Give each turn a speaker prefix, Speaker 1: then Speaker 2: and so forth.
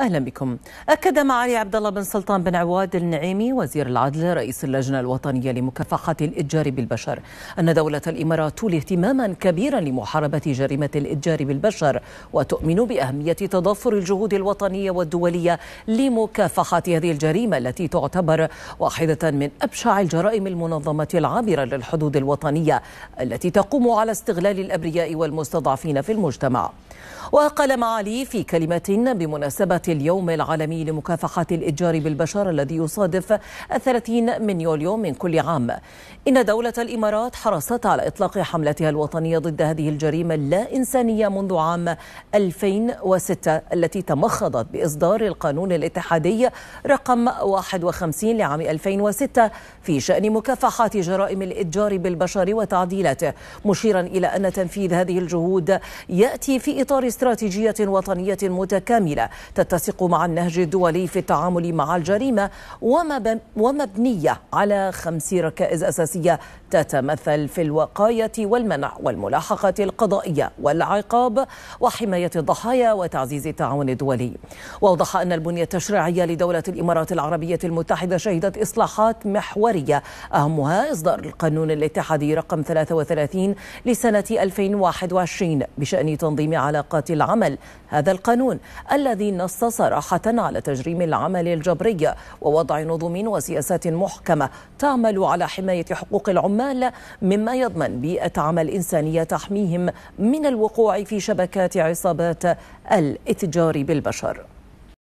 Speaker 1: اهلا بكم. اكد معالي عبد الله بن سلطان بن عواد النعيمي وزير العدل رئيس اللجنه الوطنيه لمكافحه الاتجار بالبشر ان دوله الامارات تولي اهتماما كبيرا لمحاربه جريمه الاتجار بالبشر وتؤمن باهميه تضافر الجهود الوطنيه والدوليه لمكافحه هذه الجريمه التي تعتبر واحده من ابشع الجرائم المنظمه العابره للحدود الوطنيه التي تقوم على استغلال الابرياء والمستضعفين في المجتمع. وقال معالي في كلمه بمناسبه اليوم العالمي لمكافحة الإتجار بالبشر الذي يصادف الثلاثين من يوليو من كل عام إن دولة الإمارات حرصت على إطلاق حملتها الوطنية ضد هذه الجريمة اللا إنسانية منذ عام 2006 التي تمخضت بإصدار القانون الاتحادي رقم 51 لعام 2006 في شأن مكافحة جرائم الإتجار بالبشر وتعديلاته مشيرا إلى أن تنفيذ هذه الجهود يأتي في إطار استراتيجية وطنية متكاملة تتسع تتسق مع النهج الدولي في التعامل مع الجريمه ومبنيه على خمس ركائز اساسيه تتمثل في الوقايه والمنع والملاحقه القضائيه والعقاب وحمايه الضحايا وتعزيز التعاون الدولي. واوضح ان البنيه التشريعيه لدوله الامارات العربيه المتحده شهدت اصلاحات محوريه اهمها اصدار القانون الاتحادي رقم 33 لسنه 2021 بشان تنظيم علاقات العمل. هذا القانون الذي نص صراحة على تجريم العمل الجبري ووضع نظم وسياسات محكمة تعمل على حماية حقوق العمال مما يضمن بيئة عمل إنسانية تحميهم من الوقوع في شبكات عصابات الاتجار بالبشر